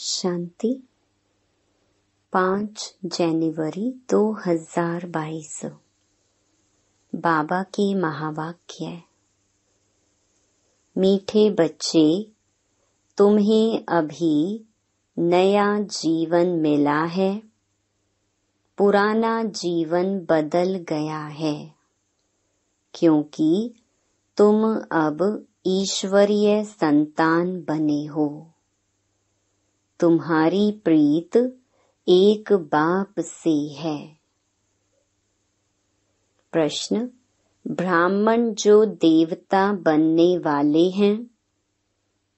शांति पांच जनवरी 2022 बाबा के महावाक्य मीठे बच्चे तुम्हें अभी नया जीवन मिला है पुराना जीवन बदल गया है क्योंकि तुम अब ईश्वरीय संतान बने हो तुम्हारी प्रीत एक बाप से है प्रश्न ब्राह्मण जो देवता बनने वाले हैं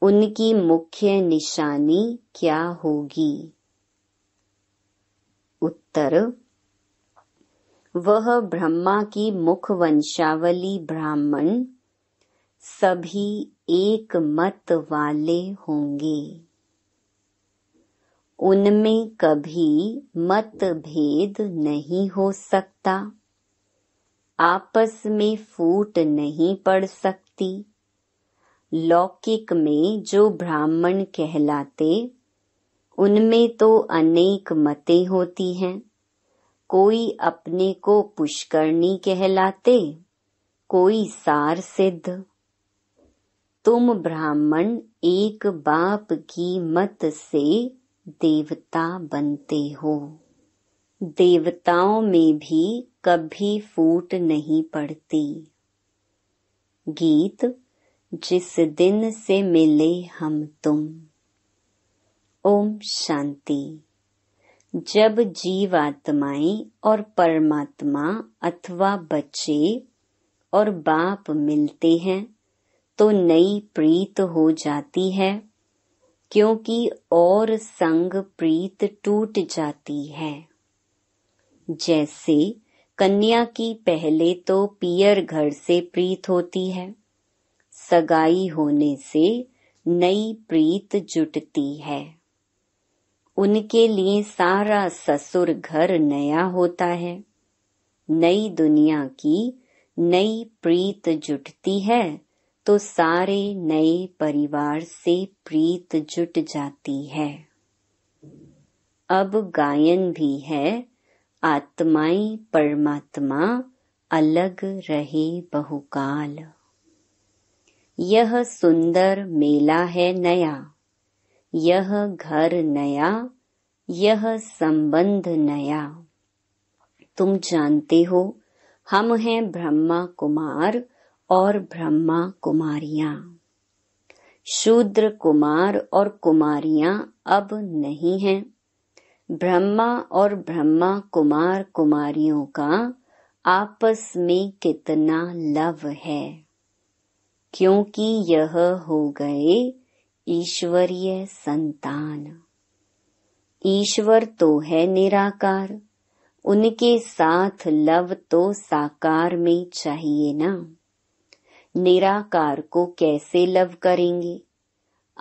उनकी मुख्य निशानी क्या होगी उत्तर वह ब्रह्मा की मुख वंशावली ब्राह्मण सभी एक मत वाले होंगे उनमें कभी मतभेद नहीं हो सकता आपस में फूट नहीं पड़ सकती लौकिक में जो ब्राह्मण कहलाते उनमें तो अनेक मते होती हैं कोई अपने को पुष्करणी कहलाते कोई सार सिद्ध तुम ब्राह्मण एक बाप की मत से देवता बनते हो देवताओं में भी कभी फूट नहीं पड़ती गीत जिस दिन से मिले हम तुम ओम शांति जब जीवात्माएं और परमात्मा अथवा बच्चे और बाप मिलते हैं तो नई प्रीत हो जाती है क्योंकि और संग प्रीत टूट जाती है जैसे कन्या की पहले तो पियर घर से प्रीत होती है सगाई होने से नई प्रीत जुटती है उनके लिए सारा ससुर घर नया होता है नई दुनिया की नई प्रीत जुटती है तो सारे नए परिवार से प्रीत जुट जाती है अब गायन भी है आत्माई परमात्मा अलग रहे बहुकाल यह सुंदर मेला है नया यह घर नया यह संबंध नया तुम जानते हो हम हैं ब्रह्मा कुमार और ब्रह्मा कुमारियां शूद्र कुमार और कुमारियां अब नहीं हैं ब्रह्मा और ब्रह्मा कुमार कुमारियों का आपस में कितना लव है क्योंकि यह हो गए ईश्वरीय संतान ईश्वर तो है निराकार उनके साथ लव तो साकार में चाहिए ना निराकार को कैसे लव करेंगे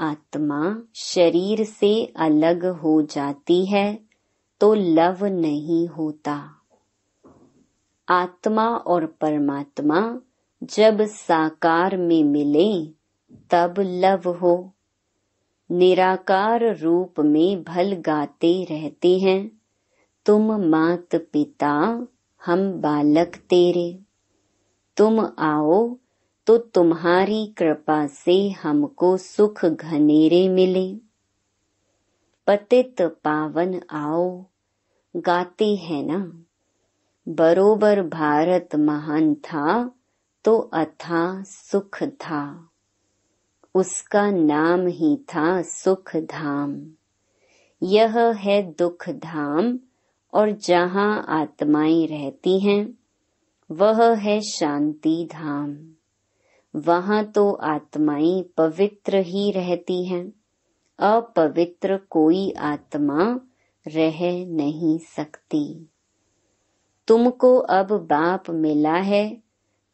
आत्मा शरीर से अलग हो जाती है तो लव नहीं होता आत्मा और परमात्मा जब साकार में मिले तब लव हो निराकार रूप में भल गाते रहते हैं तुम मात पिता हम बालक तेरे तुम आओ तो तुम्हारी कृपा से हमको सुख घनेरे मिले पतित पावन आओ गाते हैं ना बरोबर भारत महान था तो अथा सुख था उसका नाम ही था सुख धाम यह है दुख धाम और जहाँ आत्माएं रहती हैं वह है शांति धाम वहां तो आत्माएं पवित्र ही रहती हैं अपवित्र कोई आत्मा रह नहीं सकती तुमको अब बाप मिला है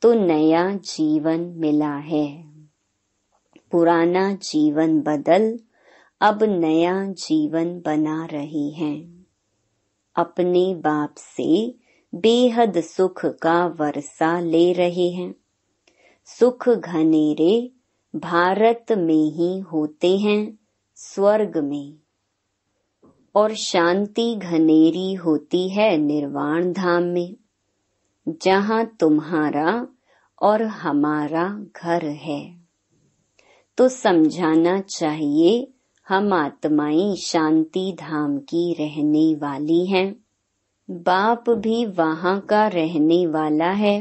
तो नया जीवन मिला है पुराना जीवन बदल अब नया जीवन बना रही है अपने बाप से बेहद सुख का वर्षा ले रहे हैं सुख घनेरे भारत में ही होते हैं स्वर्ग में और शांति घनेरी होती है निर्वाण धाम में जहाँ तुम्हारा और हमारा घर है तो समझाना चाहिए हम आत्माएं शांति धाम की रहने वाली हैं। बाप भी वहाँ का रहने वाला है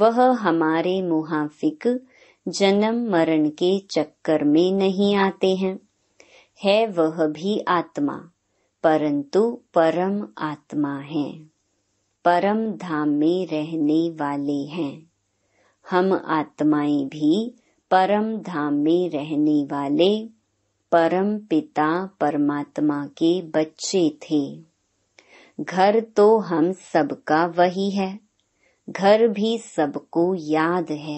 वह हमारे मुहाफिक जन्म मरण के चक्कर में नहीं आते हैं है वह भी आत्मा परंतु परम आत्मा है परम धाम में रहने वाले हैं हम आत्माएं भी परम धाम में रहने वाले परम पिता परमात्मा के बच्चे थे घर तो हम सबका वही है घर भी सबको याद है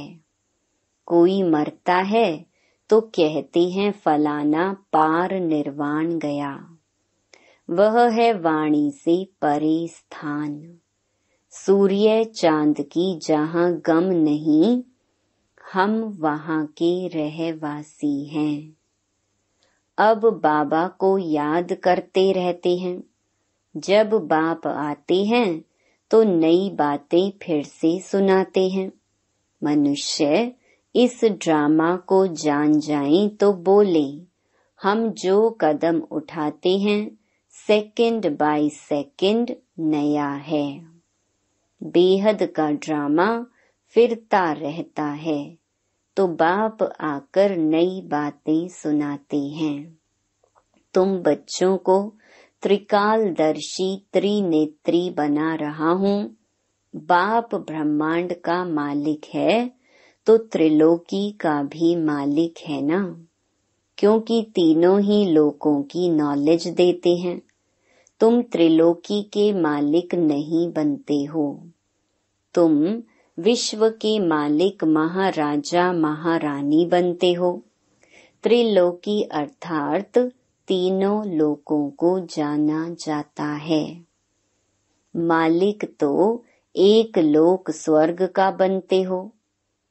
कोई मरता है तो कहते हैं फलाना पार निर्वाण गया वह है वाणी से परे स्थान सूर्य चांद की जहाँ गम नहीं हम वहाँ के रहवासी हैं अब बाबा को याद करते रहते हैं जब बाप आते हैं तो नई बातें फिर से सुनाते हैं मनुष्य इस ड्रामा को जान जाए तो बोले हम जो कदम उठाते हैं सेकंड बाय सेकंड नया है बेहद का ड्रामा फिरता रहता है तो बाप आकर नई बातें सुनाते हैं तुम बच्चों को त्रिकालदर्शी त्रिनेत्री बना रहा हूँ बाप ब्रह्मांड का मालिक है तो त्रिलोकी का भी मालिक है ना क्योंकि तीनों ही लोकों की नॉलेज देते हैं तुम त्रिलोकी के मालिक नहीं बनते हो तुम विश्व के मालिक महाराजा महारानी बनते हो त्रिलोकी अर्थात तीनों लोकों को जाना जाता है मालिक तो एक लोक स्वर्ग का बनते हो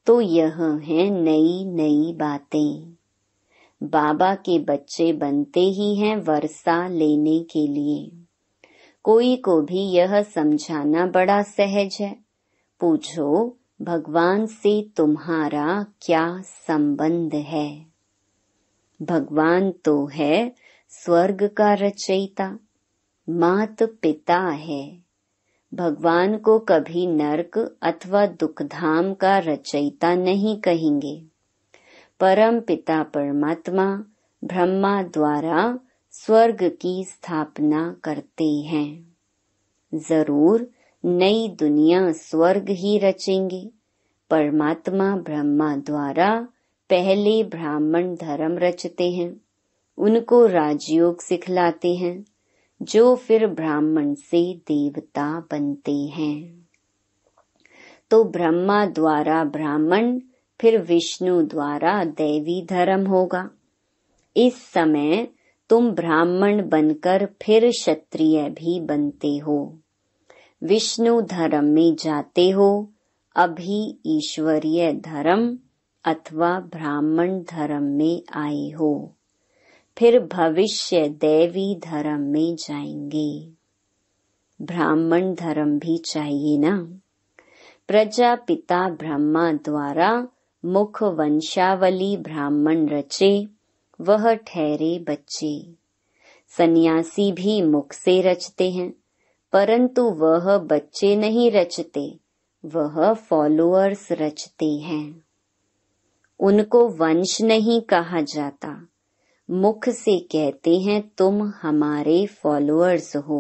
तो यह है नई नई बातें बाबा के बच्चे बनते ही हैं वर्षा लेने के लिए कोई को भी यह समझाना बड़ा सहज है पूछो भगवान से तुम्हारा क्या संबंध है भगवान तो है स्वर्ग का रचयिता मात पिता है भगवान को कभी नरक अथवा दुखधाम का रचयिता नहीं कहेंगे परम पिता परमात्मा ब्रह्मा द्वारा स्वर्ग की स्थापना करते हैं जरूर नई दुनिया स्वर्ग ही रचेंगे परमात्मा ब्रह्मा द्वारा पहले ब्राह्मण धर्म रचते हैं उनको राजयोग सिखलाते हैं जो फिर ब्राह्मण से देवता बनते हैं तो ब्रह्मा द्वारा ब्राह्मण फिर विष्णु द्वारा दैवी धर्म होगा इस समय तुम ब्राह्मण बनकर फिर क्षत्रिय भी बनते हो विष्णु धर्म में जाते हो अभी ईश्वरीय धर्म अथवा ब्राह्मण धर्म में आए हो फिर भविष्य दैवी धर्म में जाएंगे ब्राह्मण धर्म भी चाहिए ना प्रजा पिता ब्रह्मा द्वारा मुख वंशावली ब्राह्मण रचे वह ठहरे बच्चे सन्यासी भी मुख से रचते हैं परंतु वह बच्चे नहीं रचते वह फॉलोअर्स रचते हैं उनको वंश नहीं कहा जाता मुख से कहते हैं तुम हमारे फॉलोअर्स हो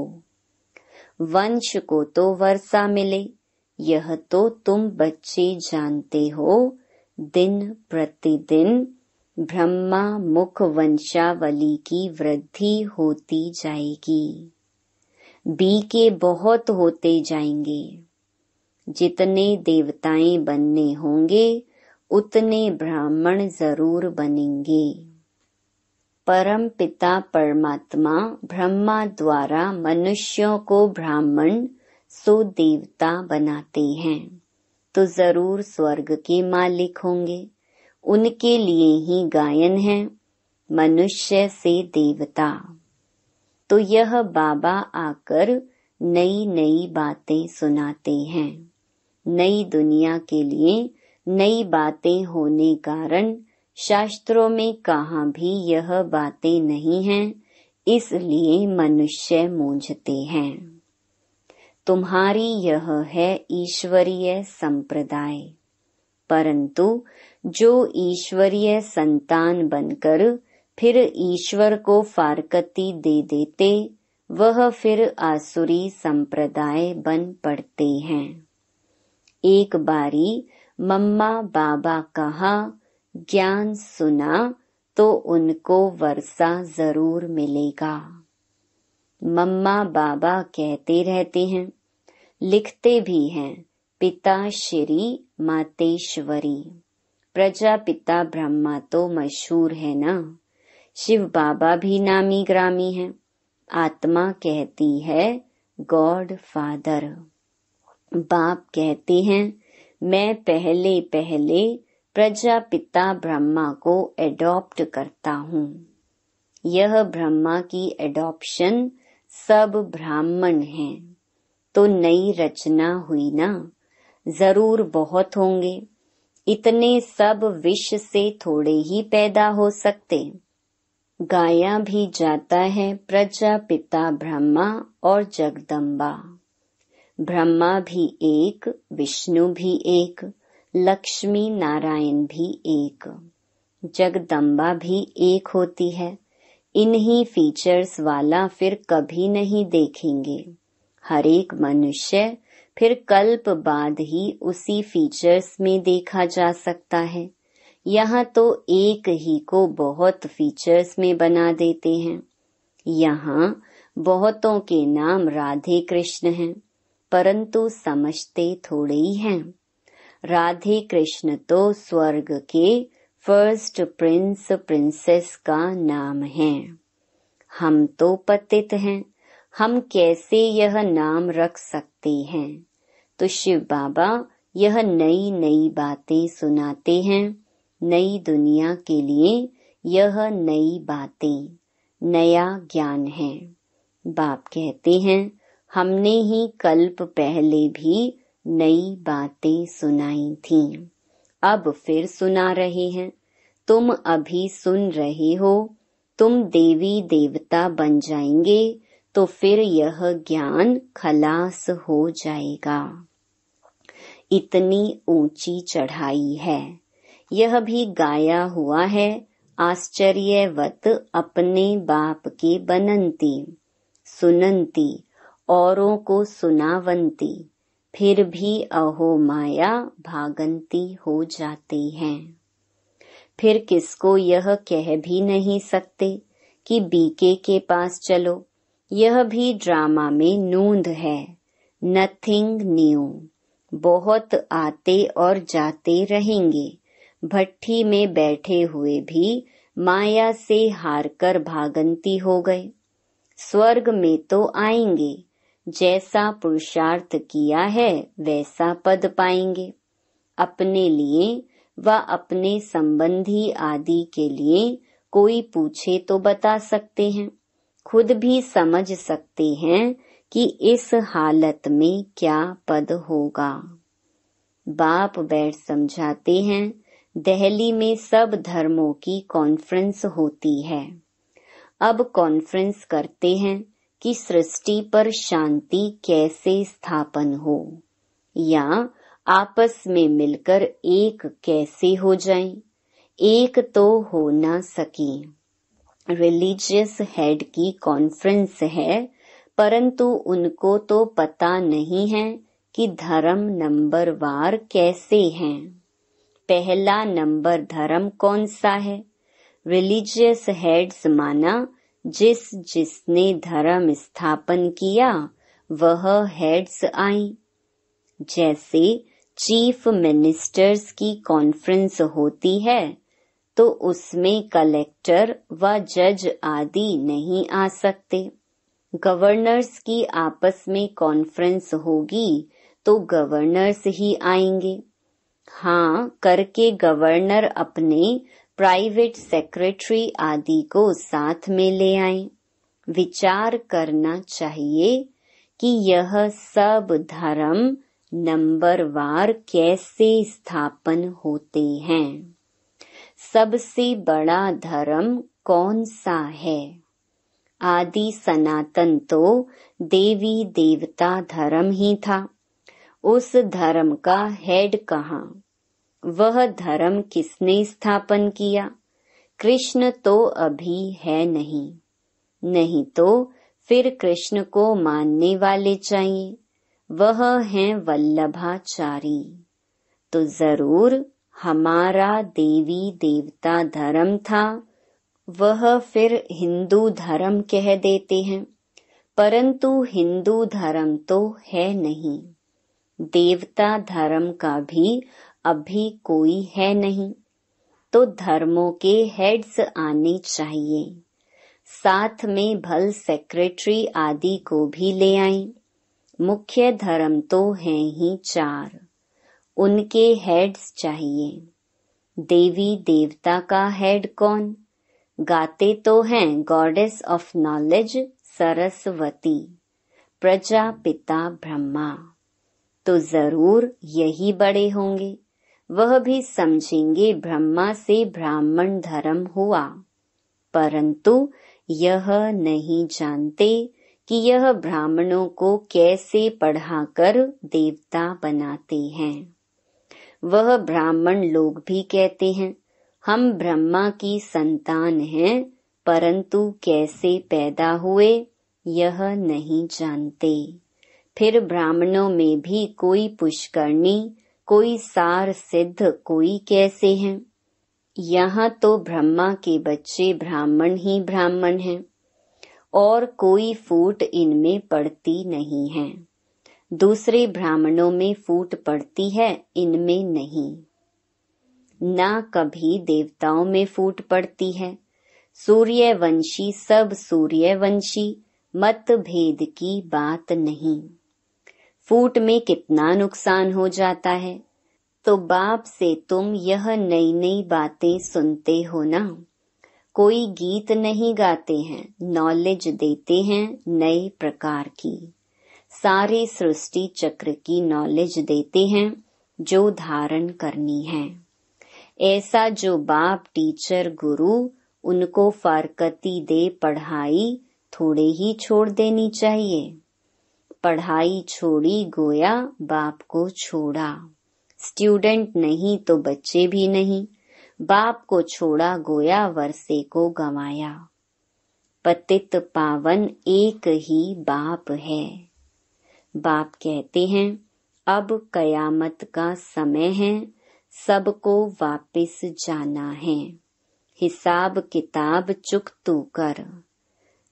वंश को तो वर्षा मिले यह तो तुम बच्चे जानते हो दिन प्रतिदिन ब्रह्मा मुख वंशावली की वृद्धि होती जाएगी बी के बहुत होते जाएंगे जितने देवताएं बनने होंगे उतने ब्राह्मण जरूर बनेंगे परम पिता परमात्मा ब्रह्मा द्वारा मनुष्यों को ब्राह्मण सो देवता बनाते हैं तो जरूर स्वर्ग के मालिक होंगे उनके लिए ही गायन है मनुष्य से देवता तो यह बाबा आकर नई नई बातें सुनाते हैं नई दुनिया के लिए नई बातें होने कारण शास्त्रों में कहा भी यह बातें नहीं हैं, इसलिए मनुष्य मूझते हैं तुम्हारी यह है ईश्वरीय संप्रदाय परंतु जो ईश्वरीय संतान बनकर फिर ईश्वर को फारकती दे देते वह फिर आसुरी संप्रदाय बन पड़ते हैं एक बारी मम्मा बाबा कहा ज्ञान सुना तो उनको वर्षा जरूर मिलेगा मम्मा बाबा कहते रहते हैं लिखते भी हैं पिता श्री मातेश्वरी प्रजापिता ब्रह्मा तो मशहूर है ना शिव बाबा भी नामी ग्रामी है आत्मा कहती है गॉड फादर बाप कहते हैं मैं पहले पहले प्रजापिता ब्रह्मा को एडॉप्ट करता हूँ यह ब्रह्मा की एडॉप्शन सब ब्राह्मण हैं तो नई रचना हुई ना जरूर बहुत होंगे इतने सब विश्व से थोड़े ही पैदा हो सकते गाया भी जाता है प्रजापिता ब्रह्मा और जगदम्बा ब्रह्मा भी एक विष्णु भी एक लक्ष्मी नारायण भी एक जगदम्बा भी एक होती है इन्हीं फीचर्स वाला फिर कभी नहीं देखेंगे हर एक मनुष्य फिर कल्प बाद ही उसी फीचर्स में देखा जा सकता है यहाँ तो एक ही को बहुत फीचर्स में बना देते हैं यहाँ बहुतों के नाम राधे कृष्ण हैं परंतु समझते थोड़े ही हैं राधे कृष्ण तो स्वर्ग के फर्स्ट प्रिंस प्रिंसेस का नाम है हम तो पतित हैं हम कैसे यह नाम रख सकते हैं तो शिव बाबा यह नई नई बातें सुनाते हैं नई दुनिया के लिए यह नई बातें नया ज्ञान है बाप कहते हैं हमने ही कल्प पहले भी नई बातें सुनाई थी अब फिर सुना रहे हैं तुम अभी सुन रहे हो तुम देवी देवता बन जाएंगे तो फिर यह ज्ञान खलास हो जाएगा इतनी ऊंची चढ़ाई है यह भी गाया हुआ है आश्चर्यवत अपने बाप के बनंती सुनंती औरों को सुनावंती फिर भी अहो माया भागंती हो जाती हैं फिर किसको यह कह भी नहीं सकते कि बीके के पास चलो यह भी ड्रामा में नूंद है नथिंग न्यू बहुत आते और जाते रहेंगे भट्टी में बैठे हुए भी माया से हारकर भागंती हो गए स्वर्ग में तो आएंगे जैसा पुरुषार्थ किया है वैसा पद पाएंगे अपने लिए व अपने संबंधी आदि के लिए कोई पूछे तो बता सकते हैं खुद भी समझ सकते हैं कि इस हालत में क्या पद होगा बाप बैठ समझाते हैं दहली में सब धर्मों की कॉन्फ्रेंस होती है अब कॉन्फ्रेंस करते हैं कि सृष्टि पर शांति कैसे स्थापन हो या आपस में मिलकर एक कैसे हो जाएं, एक तो हो ना सके रिलीजियस हेड की कॉन्फ्रेंस है परंतु उनको तो पता नहीं है कि धर्म नंबर वार कैसे हैं। पहला नंबर धर्म कौन सा है रिलीजियस हेड्स माना जिस जिसने धर्म स्थापन किया वह हेड्स आई जैसे चीफ मिनिस्टर्स की कॉन्फ्रेंस होती है तो उसमें कलेक्टर व जज आदि नहीं आ सकते गवर्नर्स की आपस में कॉन्फ्रेंस होगी तो गवर्नर्स ही आएंगे हाँ करके गवर्नर अपने प्राइवेट सेक्रेटरी आदि को साथ में ले आए विचार करना चाहिए कि यह सब धर्म नंबरवार कैसे स्थापन होते हैं सबसे बड़ा धर्म कौन सा है आदि सनातन तो देवी देवता धर्म ही था उस धर्म का हेड कहाँ वह धर्म किसने स्थापन किया कृष्ण तो अभी है नहीं नहीं तो फिर कृष्ण को मानने वाले चाहिए वह है वल्लभाचारी तो जरूर हमारा देवी देवता धर्म था वह फिर हिंदू धर्म कह देते हैं परंतु हिंदू धर्म तो है नहीं देवता धर्म का भी अभी कोई है नहीं तो धर्मों के हेड्स आने चाहिए साथ में भल सेक्रेटरी आदि को भी ले आए मुख्य धर्म तो हैं ही चार उनके हेड्स चाहिए देवी देवता का हेड कौन गाते तो हैं गॉडेस ऑफ नॉलेज सरस्वती प्रजा पिता ब्रह्मा तो जरूर यही बड़े होंगे वह भी समझेंगे ब्रह्मा से ब्राह्मण धर्म हुआ परंतु यह नहीं जानते कि यह ब्राह्मणों को कैसे पढ़ाकर देवता बनाते हैं वह ब्राह्मण लोग भी कहते हैं हम ब्रह्मा की संतान हैं परंतु कैसे पैदा हुए यह नहीं जानते फिर ब्राह्मणों में भी कोई पुष्करणी कोई सार सिद्ध कोई कैसे हैं यहाँ तो ब्रह्मा के बच्चे ब्राह्मण ही ब्राह्मण हैं और कोई फूट इनमें पड़ती नहीं है दूसरे ब्राह्मणों में फूट पड़ती है इनमें नहीं ना कभी देवताओं में फूट पड़ती है सूर्यवंशी सब सूर्यवंशी मतभेद की बात नहीं फूट में कितना नुकसान हो जाता है तो बाप से तुम यह नई नई बातें सुनते हो ना कोई गीत नहीं गाते हैं नॉलेज देते हैं नए प्रकार की सारे सृष्टि चक्र की नॉलेज देते हैं जो धारण करनी है ऐसा जो बाप टीचर गुरु उनको फारकती दे पढ़ाई थोड़े ही छोड़ देनी चाहिए पढ़ाई छोड़ी गोया बाप को छोड़ा स्टूडेंट नहीं तो बच्चे भी नहीं बाप को छोड़ा गोया वर्षे को गवाया पतित पावन एक ही बाप है बाप कहते हैं अब कयामत का समय है सबको वापस जाना है हिसाब किताब चुक तू कर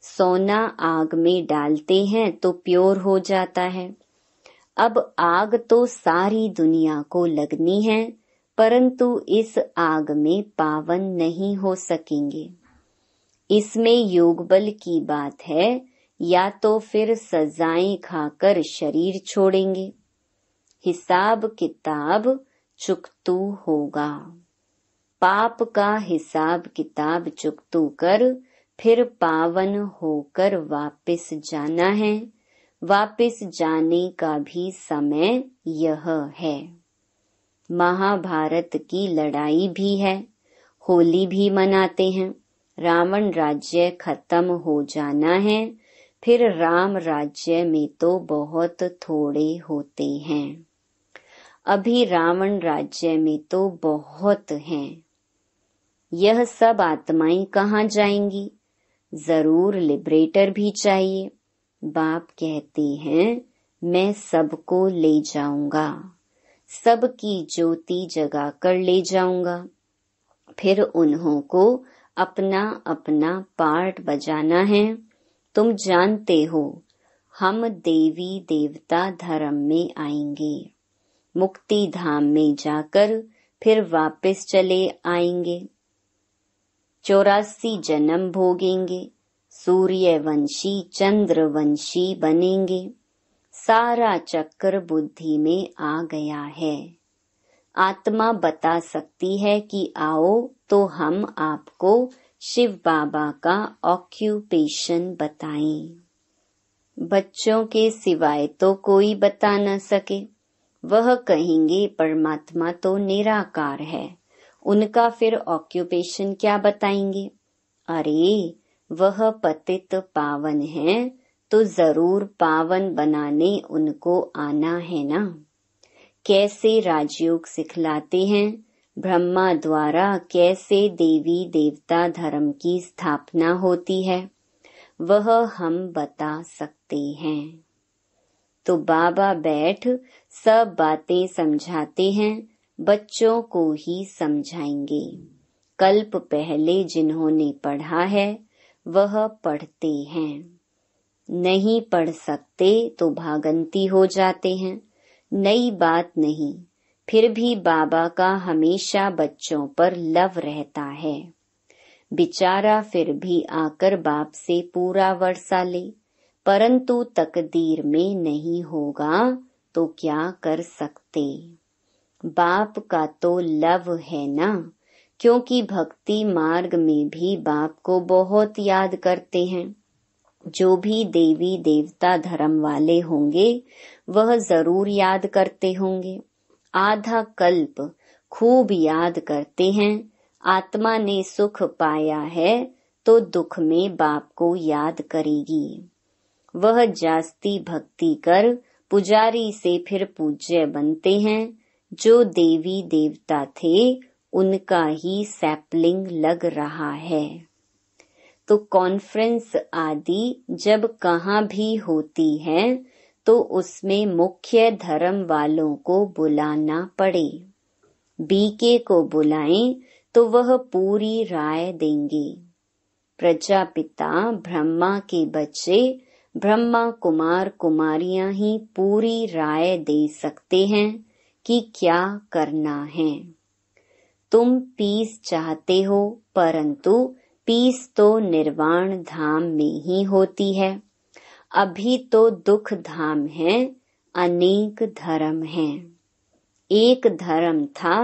सोना आग में डालते हैं तो प्योर हो जाता है अब आग तो सारी दुनिया को लगनी है परंतु इस आग में पावन नहीं हो सकेंगे इसमें योग बल की बात है या तो फिर सजाएं खाकर शरीर छोड़ेंगे हिसाब किताब चुकतू होगा पाप का हिसाब किताब चुकतू कर फिर पावन होकर वापस जाना है वापस जाने का भी समय यह है महाभारत की लड़ाई भी है होली भी मनाते हैं रावण राज्य खत्म हो जाना है फिर राम राज्य में तो बहुत थोड़े होते हैं अभी रावण राज्य में तो बहुत हैं। यह सब आत्माएं कहाँ जाएंगी जरूर लिबरेटर भी चाहिए बाप कहते हैं मैं सबको ले जाऊंगा सबकी ज्योति जगा कर ले जाऊंगा फिर उन्हों को अपना अपना पार्ट बजाना है तुम जानते हो हम देवी देवता धर्म में आएंगे मुक्ति धाम में जाकर फिर वापस चले आएंगे चौरासी जन्म भोगेंगे सूर्यवंशी चंद्रवंशी बनेंगे सारा चक्र बुद्धि में आ गया है आत्मा बता सकती है कि आओ तो हम आपको शिव बाबा का ऑक्यूपेशन बताएं। बच्चों के सिवाय तो कोई बता न सके वह कहेंगे परमात्मा तो निराकार है उनका फिर ऑक्यूपेशन क्या बताएंगे अरे वह पतित पावन है तो जरूर पावन बनाने उनको आना है ना कैसे राजयोग सिखलाते हैं ब्रह्मा द्वारा कैसे देवी देवता धर्म की स्थापना होती है वह हम बता सकते हैं तो बाबा बैठ सब बातें समझाते हैं बच्चों को ही समझाएंगे कल्प पहले जिन्होंने पढ़ा है वह पढ़ते हैं नहीं पढ़ सकते तो भागंती हो जाते हैं नई बात नहीं फिर भी बाबा का हमेशा बच्चों पर लव रहता है बिचारा फिर भी आकर बाप से पूरा वर्षा ले परंतु तकदीर में नहीं होगा तो क्या कर सकते बाप का तो लव है ना क्योंकि भक्ति मार्ग में भी बाप को बहुत याद करते हैं जो भी देवी देवता धर्म वाले होंगे वह जरूर याद करते होंगे आधा कल्प खूब याद करते हैं आत्मा ने सुख पाया है तो दुख में बाप को याद करेगी वह जास्ती भक्ति कर पुजारी से फिर पूज्य बनते हैं जो देवी देवता थे उनका ही सैपलिंग लग रहा है तो कॉन्फ्रेंस आदि जब कहाँ भी होती है तो उसमें मुख्य धर्म वालों को बुलाना पड़े बीके को बुलाएं तो वह पूरी राय देंगे प्रजापिता ब्रह्मा के बच्चे ब्रह्मा कुमार कुमारियां ही पूरी राय दे सकते हैं कि क्या करना है तुम पीस चाहते हो परंतु पीस तो निर्वाण धाम में ही होती है अभी तो दुख धाम है अनेक धर्म है एक धर्म था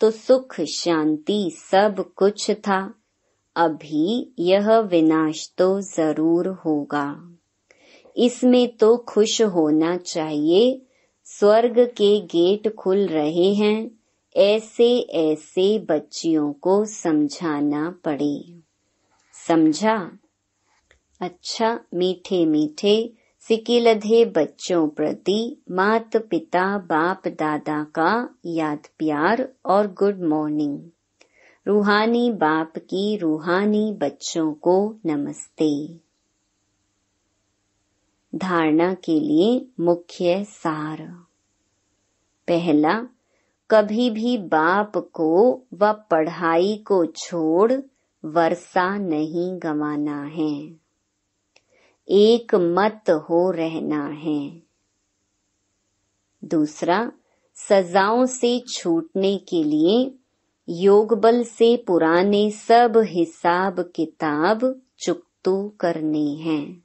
तो सुख शांति सब कुछ था अभी यह विनाश तो जरूर होगा इसमें तो खुश होना चाहिए स्वर्ग के गेट खुल रहे हैं ऐसे ऐसे बच्चियों को समझाना पड़े समझा अच्छा मीठे मीठे सिकिलधे बच्चों प्रति मात पिता बाप दादा का याद प्यार और गुड मॉर्निंग रूहानी बाप की रूहानी बच्चों को नमस्ते धारणा के लिए मुख्य सार पहला कभी भी बाप को व पढ़ाई को छोड़ वर्षा नहीं गमाना है एक मत हो रहना है दूसरा सजाओं से छूटने के लिए योग बल से पुराने सब हिसाब किताब चुकतू करने हैं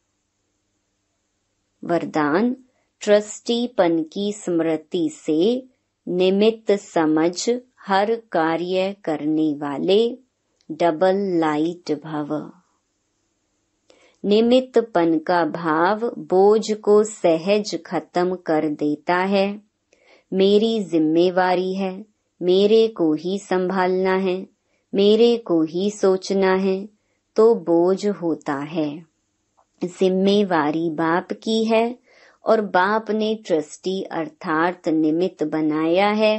वरदान ट्रस्टीपन की स्मृति से निमित्त समझ हर कार्य करने वाले डबल लाइट भव निमित्तपन का भाव बोझ को सहज खत्म कर देता है मेरी जिम्मेवारी है मेरे को ही संभालना है मेरे को ही सोचना है तो बोझ होता है जिम्मेवारी बाप की है और बाप ने ट्रस्टी अर्थात निमित्त बनाया है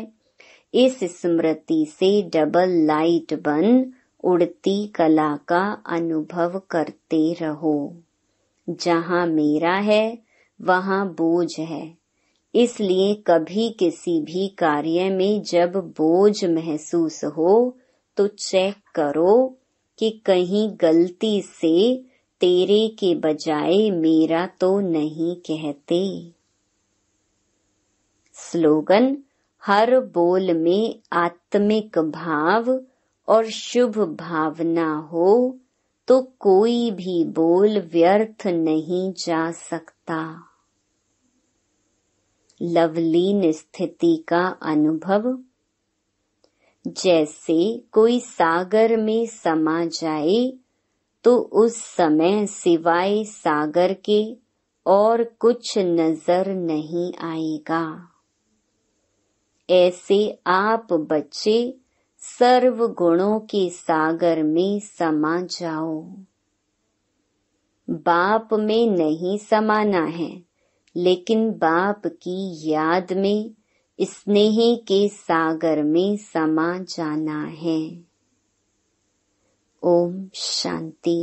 इस स्मृति से डबल लाइट बन उड़ती कला का अनुभव करते रहो जहाँ मेरा है वहाँ बोझ है इसलिए कभी किसी भी कार्य में जब बोझ महसूस हो तो चेक करो कि कहीं गलती से तेरे के बजाय मेरा तो नहीं कहते स्लोगन हर बोल में आत्मिक भाव और शुभ भावना हो तो कोई भी बोल व्यर्थ नहीं जा सकता लवलीन स्थिति का अनुभव जैसे कोई सागर में समा जाए तो उस समय सिवाय सागर के और कुछ नजर नहीं आएगा ऐसे आप बच्चे सर्व गुणों के सागर में समा जाओ बाप में नहीं समाना है लेकिन बाप की याद में स्नेह के सागर में समा जाना है ओम शांति